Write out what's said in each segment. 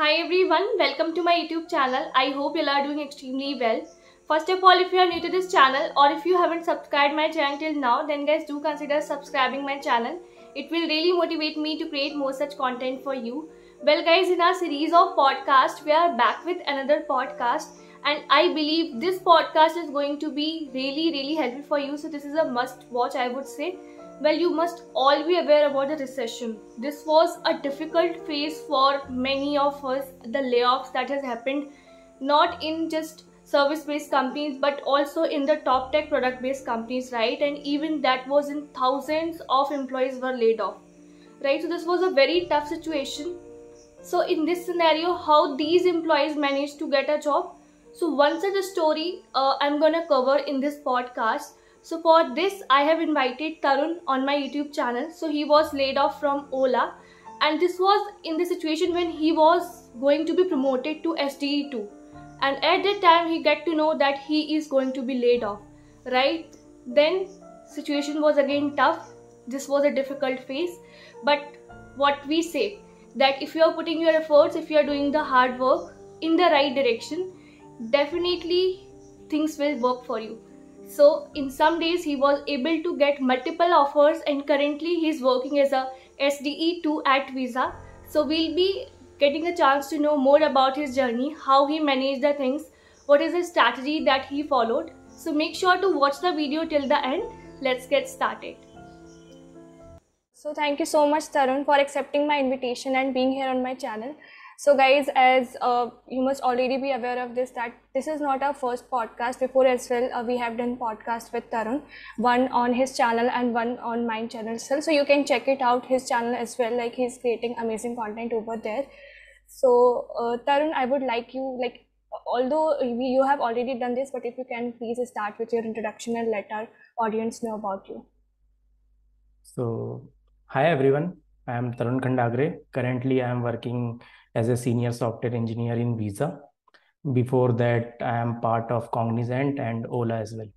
Hi everyone, welcome to my YouTube channel. I hope you all are doing extremely well. First of all, if you are new to this channel or if you haven't subscribed my channel till now, then guys do consider subscribing my channel. It will really motivate me to create more such content for you. Well guys, in our series of podcasts, we are back with another podcast and I believe this podcast is going to be really really helpful for you. So this is a must watch I would say well you must all be aware about the recession this was a difficult phase for many of us the layoffs that has happened not in just service based companies but also in the top tech product based companies right and even that was in thousands of employees were laid off right so this was a very tough situation so in this scenario how these employees managed to get a job so one such a story uh, i'm gonna cover in this podcast so for this, I have invited Tarun on my YouTube channel. So he was laid off from Ola and this was in the situation when he was going to be promoted to SDE2. And at that time, he get to know that he is going to be laid off, right? Then situation was again tough. This was a difficult phase. But what we say that if you are putting your efforts, if you are doing the hard work in the right direction, definitely things will work for you so in some days he was able to get multiple offers and currently he is working as a SDE2 at Visa. So we'll be getting a chance to know more about his journey, how he managed the things, what is the strategy that he followed. So make sure to watch the video till the end. Let's get started. So thank you so much Tarun for accepting my invitation and being here on my channel. So guys, as uh, you must already be aware of this, that this is not our first podcast. Before as well, uh, we have done podcast with Tarun, one on his channel and one on my channel as So you can check it out, his channel as well. Like he's creating amazing content over there. So uh, Tarun, I would like you, like although you have already done this, but if you can please start with your introduction and let our audience know about you. So, hi everyone. I am Tarun Khandagre. Currently, I am working as a senior software engineer in Visa. Before that, I am part of Cognizant and Ola as well.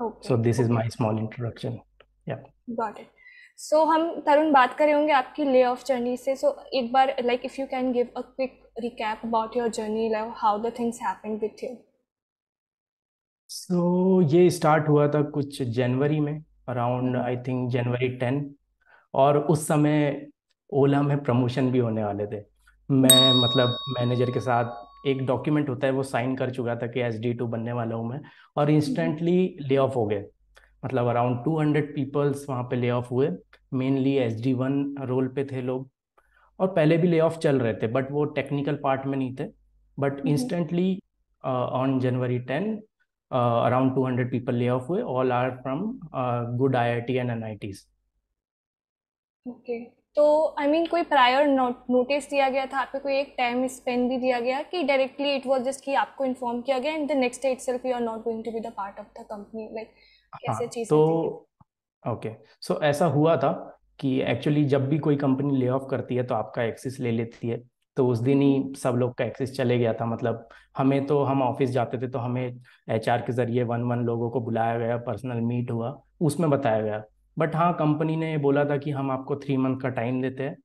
Okay. So this okay. is my small introduction. Yeah. Got it. So so, हम तरुण बात कर रहे होंगे आपकी lay off journey से so so, एक बार like if you can give a quick recap about your journey like how the things happened with you so ये स्टार्ट हुआ था कुछ जनवरी में around I think January ten और उस समय ओला में प्रमोशन भी होने वाले थे मैं मतलब मैनेजर के साथ एक डॉक्यूमेंट होता है वो साइन कर चुका था कि एस डी टू बनने वाला हूँ मैं और इंस्टेंटली ले ऑफ हो गए मतलब अराउंड टू हंड्रेड पीपल्स वहाँ पे ले ऑफ हुए mainly S D one role पे थे लोग और पहले भी ले ऑफ चल रहे थे बट वो टेक्निकल पार्ट में नहीं थे but instantly on January ten around two hundred people lay off हुए all are from good I I T and N I Ts okay तो आई I मीन mean, कोई प्रायर नोटिस दिया गया था आपको कोई एक टाइम स्पेंड भी दिया गया कि डायरेक्टली इट वाज जस्ट कि आपको इन्फॉर्म किया गया and the next day itself you are not going to be the part of the company like कैसे चीज तो ओके सो okay. so, ऐसा हुआ था कि एक्चुअली जब भी कोई कंपनी ले ऑफ करती है तो आपका एक्सेस ले लेती है तो उस दिन ही हम्म। सब लोग का एक्सेस चले गया था मतलब हमें तो हम ऑफिस जाते थे तो हमें एचआर के जरिए वन वन लोगों को बुलाया गया पर्सनल मीट हुआ उसमें बताया गया बट हाँ कंपनी ने बोला था कि हम आपको थ्री मंथ का टाइम देते हैं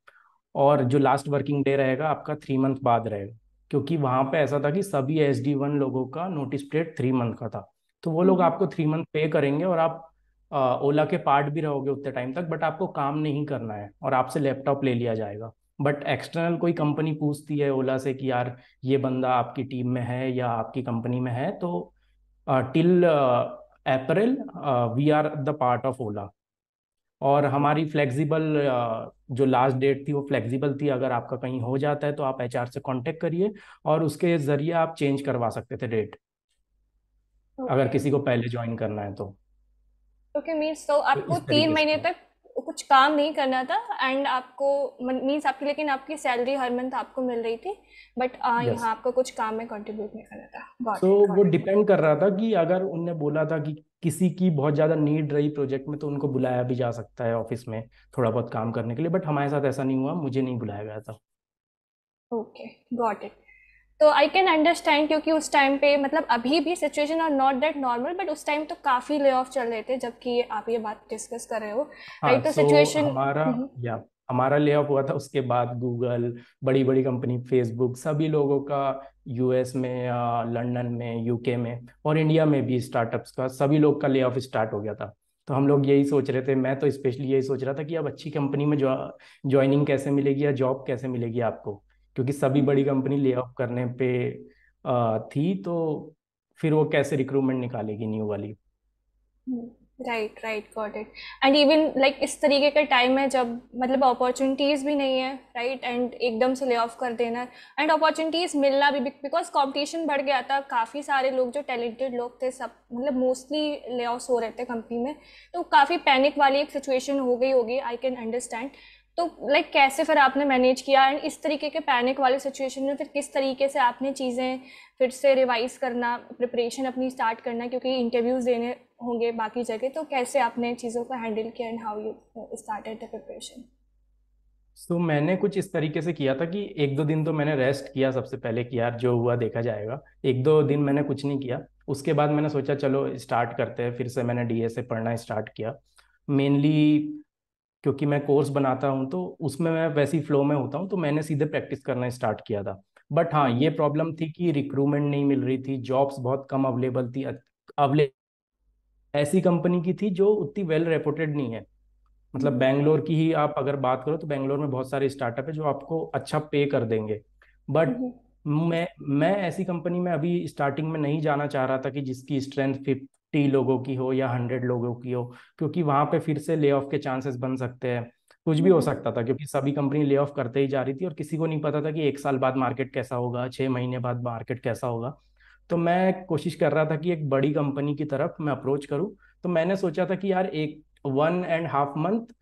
और जो लास्ट वर्किंग डे रहेगा आपका थ्री मंथ बाद रहेगा क्योंकि वहाँ पे ऐसा था कि सभी एस डी वन लोगों का नोटिस पीरियड थ्री मंथ का था तो वो लोग हम्म। आपको थ्री मंथ पे करेंगे और आप आ, ओला के पार्ट भी रहोगे उतने टाइम तक बट आपको काम नहीं करना है और आपसे लैपटॉप ले लिया जाएगा बट एक्सटर्नल कोई कंपनी पूछती है ओला से कि यार ये बंदा आपकी टीम में है या आपकी कंपनी में है तो till April we are the part of Ola और हमारी फ्लेक्सिबल जो लास्ट डेट थी वो फ्लेक्सिबल थी अगर आपका कहीं हो जाता है तो आप एचआर से कॉन्टेक्ट करिए और उसके ज़रिए आप चेंज करवा सकते थे डेट okay. अगर किसी को पहले ज्वाइन करना है तो ओके मीन्स तो आपको तीन महीने तक कुछ काम नहीं करना था एंड आपको मीन्स आपकी लेकिन आपकी सैलरी हर मंथ आपको मिल रही थी बट yes. यहाँ आपको कुछ काम में कंट्रीब्यूट नहीं करना था तो so, वो डिपेंड कर रहा था कि अगर उनने बोला था कि किसी की बहुत ज़्यादा नीड रही प्रोजेक्ट में तो उनको बुलाया भी जा सकता है ऑफिस में थोड़ा बहुत काम करने के लिए बट हमारे साथ ऐसा नहीं हुआ मुझे नहीं बुलाया गया था ओके गॉट इट तो आई कैन अंडरस्टैंड क्योंकि उस टाइम पे मतलब अभी भी situation are not that normal but उस टाइम तो काफ़ी ले ऑफ चल रहे थे जबकि आप ये बात डिस्कस कर रहे हो राइट हाँ, तो सिचुएशन हमारा हम्म। या हमारा ले ऑफ हुआ था उसके बाद गूगल बड़ी बड़ी कंपनी फेसबुक सभी लोगों का यूएस में या लंदन में यूके में और इंडिया में भी स्टार्टअप्स का सभी लोग का ले ऑफ स्टार्ट हो गया था तो हम लोग यही सोच रहे थे मैं तो स्पेशली यही सोच रहा था कि अब अच्छी कंपनी में ज्वाइनिंग कैसे मिलेगी या जॉब कैसे मिलेगी आपको क्योंकि सभी बड़ी कंपनी ले ऑफ करने पे थी तो फिर वो कैसे रिक्रूटमेंट निकालेगी न्यू वाली right right got it and even like इस तरीके का टाइम है जब मतलब अपॉर्चुनिटीज़ भी नहीं है राइट right? एंड एकदम से ले ऑफ कर देना एंड अपॉर्चुनिटीज़ मिलना भी बिकॉज कंपटीशन बढ़ गया था काफ़ी सारे लोग जो टैलेंटेड लोग थे सब मतलब मोस्टली ले ऑफ हो रहे थे कंपनी में तो काफ़ी पैनिक वाली एक सिचुएशन हो गई होगी आई कैन अंडरस्टैंड तो लाइक like, कैसे फिर आपने मैनेज किया एंड इस तरीके के पैनिक वाले सिचुएशन में फिर किस तरीके से आपने चीज़ें फिर से रिवाइज करना प्रिपरेशन अपनी स्टार्ट करना क्योंकि इंटरव्यूज़ देने होंगे बाकी जगह तो कैसे आपने चीज़ों को हैंडल किया and how you started the preparation तो मैंने कुछ इस तरीके से किया था कि एक दो दिन तो मैंने रेस्ट किया सबसे पहले कि यार जो हुआ देखा जाएगा एक दो दिन मैंने कुछ नहीं किया उसके बाद मैंने सोचा चलो स्टार्ट करते हैं फिर से मैंने डी पढ़ना स्टार्ट किया मेनली क्योंकि मैं कोर्स बनाता हूँ तो उसमें मैं वैसी फ्लो में होता हूँ तो मैंने सीधे प्रैक्टिस करना स्टार्ट किया था बट हाँ ये हम्म। प्रॉब्लम थी कि रिक्रूटमेंट नहीं मिल रही थी जॉब्स बहुत कम अवेलेबल थी अवेले ऐसी कंपनी की थी जो उतनी वेल रेपुटेड नहीं है मतलब हम्म। बैंगलोर की ही आप अगर बात करो तो बैंगलोर में बहुत सारे स्टार्टअप है जो आपको अच्छा पे कर देंगे बट हम्म। मैं मैं ऐसी कंपनी में अभी स्टार्टिंग में नहीं जाना चाह रहा था कि जिसकी स्ट्रेंथ फिफ्टी लोगों की हो या हंड्रेड लोगों की हो क्योंकि वहां पे फिर से ले ऑफ के चांसेस बन सकते हैं कुछ भी हो हम्म। सकता था क्योंकि सभी कंपनी ले ऑफ करते ही जा रही थी और किसी को नहीं पता था कि एक साल बाद मार्केट कैसा होगा छः महीने बाद मार्केट कैसा होगा तो मैं कोशिश कर रहा था कि एक बड़ी कंपनी की तरफ मैं अप्रोच करूँ तो मैंने सोचा था कि यार एक वन एंड हाफ मंथ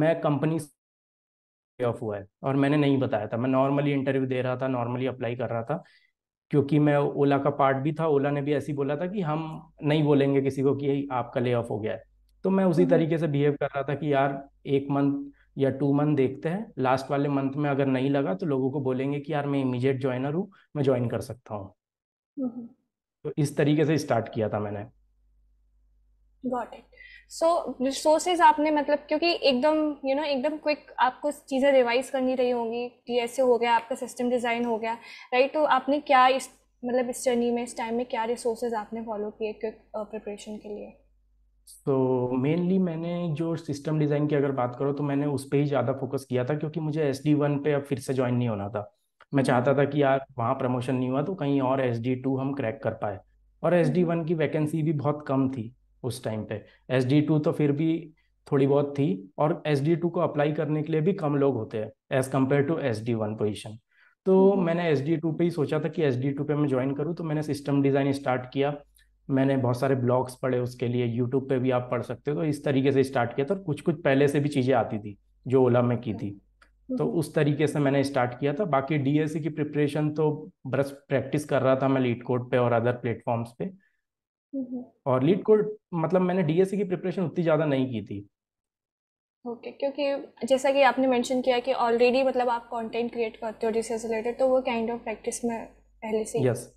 मैं कंपनी ऑफ हुआ है और मैंने नहीं बताया था मैं नॉर्मली इंटरव्यू दे रहा था नॉर्मली अप्लाई कर रहा था क्योंकि मैं ओला का पार्ट भी था ओला ने भी ऐसी बोला था कि हम नहीं बोलेंगे किसी को कि आपका ले ऑफ हो गया है तो मैं उसी हम्म। तरीके से बिहेव कर रहा था कि यार एक मंथ या टू मंथ देखते हैं लास्ट वाले मंथ में अगर नहीं लगा तो लोगों को बोलेंगे कि यार मैं इमीजिएट ज्वाइनर हूँ मैं ज्वाइन कर सकता हूँ हम्म। तो इस तरीके से स्टार्ट किया था मैंने गॉट इट सो रिसोर्सेज आपने मतलब क्योंकि एकदम यू you नो know, एकदम क्विक आपको चीज़ें रिवाइज करनी रही होंगी टी हो गया आपका सिस्टम डिज़ाइन हो गया राइट right? तो आपने क्या इस मतलब इस जर्नी में इस टाइम में क्या रिसोर्सेज आपने फॉलो किए क्विक प्रिपरेशन uh, के लिए तो so, मेनली मैंने जो सिस्टम डिज़ाइन की अगर बात करो तो मैंने उस पर ही ज़्यादा फोकस किया था क्योंकि मुझे एस डी वन पे अब फिर से ज्वाइन नहीं होना था मैं hmm. चाहता था कि यार वहाँ प्रमोशन नहीं हुआ तो कहीं और एस डी टू हम क्रैक कर पाए और एस डी वन की वैकेंसी भी बहुत कम थी उस टाइम पे एस डी टू तो फिर भी थोड़ी बहुत थी और एस डी टू को अप्लाई करने के लिए भी कम लोग होते हैं as compare to S D one position तो हम्म। मैंने एस डी टू पे ही सोचा था कि एस डी टू पे मैं ज्वाइन करूँ तो मैंने सिस्टम डिज़ाइन स्टार्ट किया मैंने बहुत सारे ब्लॉग्स पढ़े उसके लिए यूट्यूब पे भी आप पढ़ सकते हो तो इस तरीके से स्टार्ट किया था और कुछ कुछ पहले से भी चीज़ें आती थी जो ओला में की थी हम्म। तो उस तरीके से मैंने स्टार्ट किया था बाकी डीएससी e की प्रिपरेशन तो बस प्रैक्टिस कर रहा था मैं लीड कोड पे और अदर प्लेटफॉर्म्स पे हम्म। और लीड कोड मतलब मैंने डीएससी e की प्रिपरेशन उतनी ज़्यादा नहीं की थी ओके okay, क्योंकि जैसा कि आपने मेंशन किया कि ऑलरेडी मतलब आप कंटेंट क्रिएट करते हो जिससे रिलेटेड तो वो काइंड ऑफ प्रैक्टिस में पहले से यस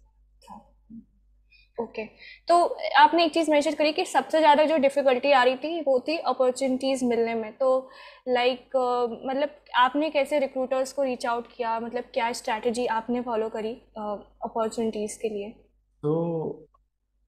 ओके okay. तो आपने एक चीज़ मेंशन करी कि सबसे ज़्यादा जो डिफ़िकल्टी आ रही थी वो थी अपॉर्चुनिटीज़ मिलने में तो लाइक like, uh, मतलब आपने कैसे रिक्रूटर्स को रीच आउट किया मतलब क्या स्ट्रैटेजी आपने फॉलो करी अपॉर्चुनिटीज़ uh, के लिए तो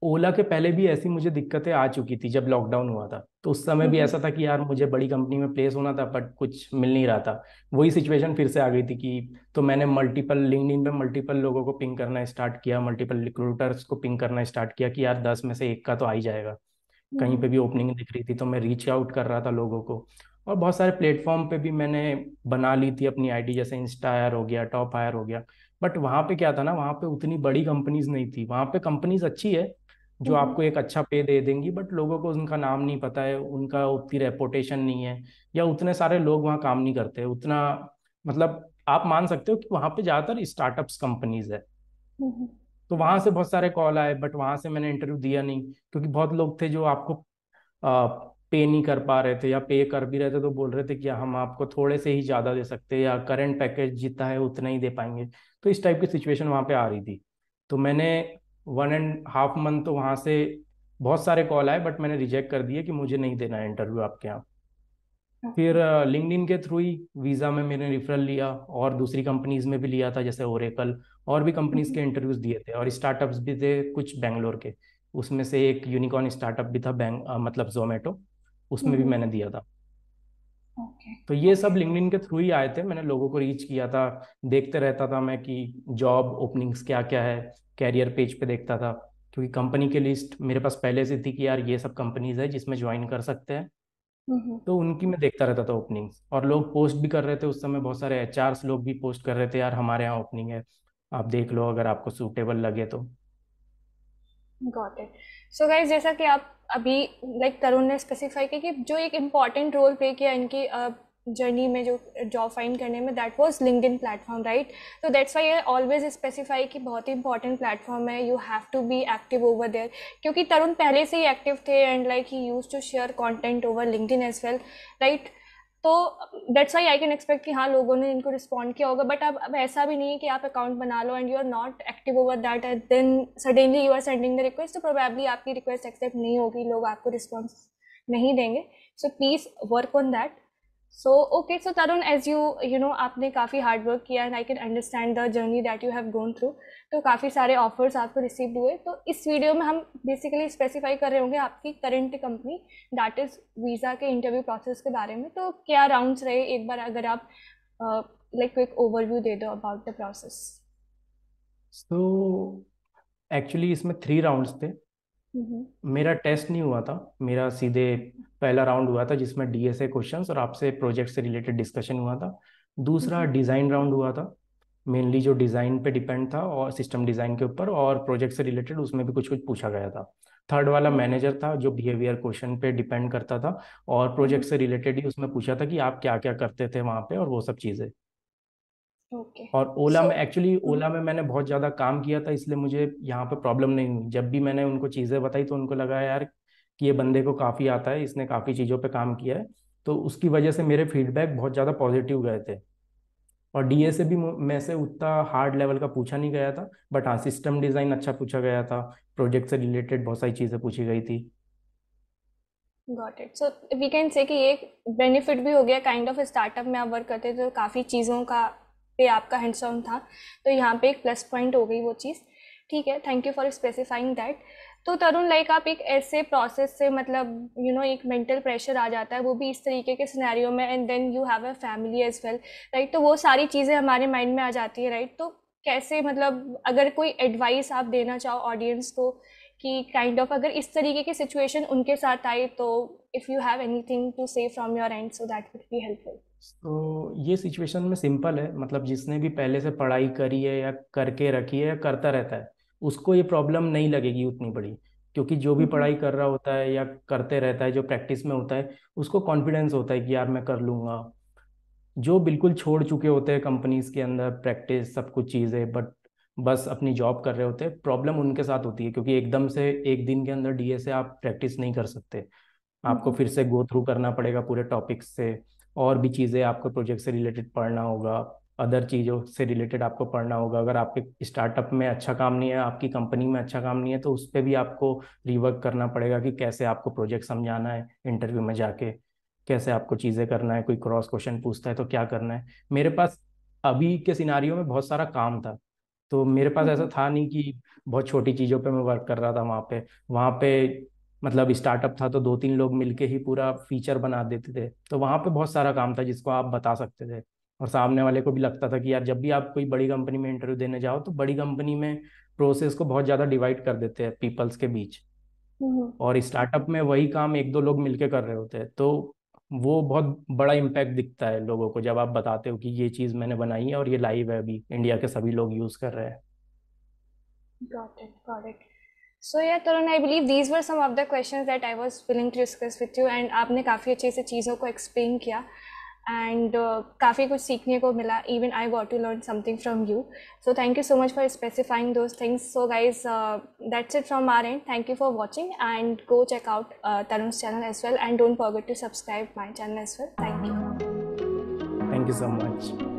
ओला के पहले भी ऐसी मुझे दिक्कतें आ चुकी थी जब लॉकडाउन हुआ था तो उस समय भी हम्म। ऐसा था कि यार मुझे बड़ी कंपनी में प्लेस होना था बट कुछ मिल नहीं रहा था वही सिचुएशन फिर से आ गई थी कि तो मैंने मल्टीपल लिंकड पे मल्टीपल लोगों को पिंग करना स्टार्ट किया मल्टीपल रिक्रूटर्स को पिंग करना स्टार्ट किया कि यार दस में से एक का तो आ ही जाएगा कहीं पे हम्म। भी ओपनिंग दिख रही थी तो मैं रीच आउट कर रहा था लोगों को और बहुत सारे प्लेटफॉर्म पे भी मैंने बना ली थी अपनी आईडी जैसे इंस्टा आयर हो गया टॉप हायर हो गया बट वहाँ पे क्या था ना वहाँ पे उतनी बड़ी कंपनीज नहीं थी वहाँ पे कंपनीज अच्छी है जो हम्म। आपको एक अच्छा पे दे देंगी बट लोगों को उनका नाम नहीं पता है उनका उतनी रेपोटेशन नहीं है या उतने सारे लोग वहाँ काम नहीं करते उतना मतलब आप मान सकते हो कि वहाँ पे ज़्यादातर स्टार्टअप कंपनीज है तो वहां से बहुत सारे कॉल आए बट वहां से मैंने इंटरव्यू दिया नहीं क्योंकि बहुत लोग थे जो आपको आ, पे नहीं कर पा रहे थे या पे कर भी रहे थे तो बोल रहे थे कि हम आपको थोड़े से ही ज़्यादा दे सकते हैं या करंट पैकेज जितना है उतना ही दे पाएंगे तो इस टाइप की सिचुएशन वहाँ पे आ रही थी तो मैंने वन एंड हाफ मंथ तो वहाँ से बहुत सारे कॉल आए बट मैंने रिजेक्ट कर दिए कि मुझे नहीं देना है इंटरव्यू आपके यहाँ हाँ। फिर लिंकडिन के थ्रू ही वीज़ा में मैंने रिफरल लिया और दूसरी कंपनीज में भी लिया था जैसे ओरेकल और भी कंपनीज के इंटरव्यूज हम्म। दिए थे और स्टार्टअप्स भी थे कुछ बैंगलोर के उसमें से एक यूनिकॉर्न स्टार्टअप भी था बैंक मतलब जोमेटो उसमें भी हम्म। मैंने दिया था तो ये सब लिंकडिन के थ्रू ही आए थे मैंने लोगों को रीच किया था देखते रहता था मैं कि जॉब ओपनिंग्स क्या क्या है कैरियर पेज पे देखता था क्योंकि कंपनी की लिस्ट मेरे पास पहले से थी कि यार ये सब कंपनीज है जिसमें ज्वाइन कर सकते हैं हम्म, हम्म। तो उनकी मैं देखता रहता था ओपनिंग और लोग पोस्ट भी कर रहे थे उस समय बहुत सारे एच लोग भी पोस्ट कर रहे थे यार हमारे यहाँ ओपनिंग है आप देख लो अगर आपको सूटेबल लगे तो गॉट इट सो गाइज जैसा कि आप अभी लाइक like, तरुण ने स्पेसिफाई किया कि जो एक इम्पॉर्टेंट रोल प्ले किया इनकी जर्नी में जो जॉब फाइंड करने में that was LinkedIn platform right तो that's why I always specify कि बहुत ही इंपॉर्टेंट प्लेटफॉर्म है you have to be active over there क्योंकि तरुण पहले से ही एक्टिव थे and like he use to share content over LinkedIn as well right तो that's why I can expect कि हाँ लोगों ने इनको रिस्पॉन्ड किया होगा बट अब अब ऐसा भी नहीं है कि आप अकाउंट बना लो and you are not active over that and then suddenly you are sending the request तो प्रोबेबली आपकी रिक्वेस्ट एक्सेप्ट नहीं होगी लोग आपको रिस्पॉन्स नहीं देंगे so please work on that so okay so Tarun as you you know आपने काफ़ी हार्ड वर्क किया and I can understand the journey that you have gone through तो काफ़ी सारे ऑफर्स आपको रिसीव हुए तो इस वीडियो में हम बेसिकली स्पेसिफाई कर रहे होंगे आपकी current company that is Visa के इंटरव्यू प्रोसेस के बारे में तो क्या राउंड्स रहे एक बार अगर आप लाइक क्विक ओवरव्यू दे दो about the process so actually इसमें थ्री राउंड्स थे हम्म। मेरा टेस्ट नहीं हुआ था मेरा सीधे पहला राउंड हुआ था जिसमें डीएसए क्वेश्चंस और आपसे प्रोजेक्ट से रिलेटेड डिस्कशन हुआ था दूसरा डिज़ाइन हम्म। राउंड हुआ था मेनली जो डिज़ाइन पे डिपेंड था और सिस्टम डिज़ाइन के ऊपर और प्रोजेक्ट से रिलेटेड उसमें भी कुछ कुछ पूछा गया था थर्ड वाला मैनेजर हम्म। था जो बिहेवियर क्वेश्चन पे डिपेंड करता था और प्रोजेक्ट से रिलेटेड ही उसमें पूछा था कि आप क्या क्या करते थे वहाँ पे और वो सब चीज़ें okay. और ओला so, में एक्चुअली हम्म। ओला में मैंने बहुत ज़्यादा काम किया था इसलिए मुझे यहाँ पे प्रॉब्लम नहीं हुई जब भी मैंने उनको चीज़ें बताई तो उनको लगा यार कि ये बंदे को काफ़ी आता है इसने काफ़ी चीज़ों पे काम किया है तो उसकी वजह से मेरे फीडबैक बहुत ज़्यादा पॉजिटिव गए थे और डीए से भी मैं से उतना हार्ड लेवल का पूछा नहीं गया था बट हाँ सिस्टम डिज़ाइन अच्छा पूछा गया था प्रोजेक्ट से रिलेटेड बहुत सारी चीज़ें पूछी गई थी got it so we can say कि ये बेनिफिट भी हो गया काइंड ऑफ स्टार्टअप में आप वर्क करते तो काफ़ी चीज़ों का पे आपका हैंड साउंड था तो यहाँ पे एक प्लस पॉइंट हो गई वो चीज़ ठीक है thank you for specifying that तो तरुण लाइक आप एक ऐसे प्रोसेस से मतलब यू you नो know, एक मेंटल प्रेशर आ जाता है वो भी इस तरीके के सिनेरियो में and then you have a family as well right तो वो सारी चीज़ें हमारे माइंड में आ जाती है राइट right? तो कैसे मतलब अगर कोई एडवाइस आप देना चाहो ऑडियंस को कि काइंड ऑफ अगर इस तरीके की सिचुएशन उनके साथ आए तो if you have thing to say from your end so that would be helpful तो ये सिचुएशन में सिंपल है मतलब जिसने भी पहले से पढ़ाई करी है या करके रखी है या करता रहता है उसको ये प्रॉब्लम नहीं लगेगी उतनी बड़ी क्योंकि जो भी हम्म। पढ़ाई कर रहा होता है या करते रहता है जो प्रैक्टिस में होता है उसको कॉन्फिडेंस होता है कि यार मैं कर लूँगा जो बिल्कुल छोड़ चुके होते हैं कंपनीज के अंदर प्रैक्टिस सब कुछ चीज़ें बट बस अपनी जॉब कर रहे होते हैं प्रॉब्लम उनके साथ होती है क्योंकि एकदम से एक दिन के अंदर डीए से आप प्रैक्टिस नहीं कर सकते आपको हम्म। फिर से गो थ्रू करना पड़ेगा पूरे टॉपिक्स से और भी चीज़ें आपको प्रोजेक्ट से रिलेटेड पढ़ना होगा अदर चीज़ों से रिलेटेड आपको पढ़ना होगा अगर आपके स्टार्टअप में अच्छा काम नहीं है आपकी कंपनी में अच्छा काम नहीं है तो उस पर भी आपको रिवर्क करना पड़ेगा कि कैसे आपको प्रोजेक्ट समझाना है इंटरव्यू में जाके कैसे आपको चीज़ें करना है कोई क्रॉस क्वेश्चन पूछता है तो क्या करना है मेरे पास अभी के सिनारियों में बहुत सारा काम था तो मेरे पास ऐसा हम्म। था नहीं कि बहुत छोटी चीज़ों पे मैं वर्क कर रहा था वहाँ पे वहाँ पे मतलब स्टार्टअप था तो दो तीन लोग मिलके ही पूरा फीचर बना देते थे तो वहाँ पे बहुत सारा काम था जिसको आप बता सकते थे और सामने वाले को भी लगता था कि यार जब भी आप कोई बड़ी कंपनी में इंटरव्यू देने जाओ तो बड़ी कंपनी में प्रोसेस को बहुत ज़्यादा डिवाइड कर देते हैं पीपल्स के बीच हम्म। और स्टार्टअप में वही काम एक दो लोग मिलके कर रहे होते हैं तो वो बहुत बड़ा इम्पैक्ट दिखता है लोगों को जब आप बताते हो कि ये चीज़ मैंने बनाई है और ये लाइव है अभी इंडिया के सभी लोग यूज़ कर रहे हैं Got it, got it. So yeah, Tarun, I believe these were some of the questions that I was willing to discuss with you, and आपने काफ़ी अच्छे से चीज़ों को explain किया. एंड uh, काफ़ी कुछ सीखने को मिला even I want to learn something from you so thank you so much for specifying those things so guys that's it from our end thank you for watching and go check out Tarun channel as well and don't forget to subscribe my channel as well thank you thank you so much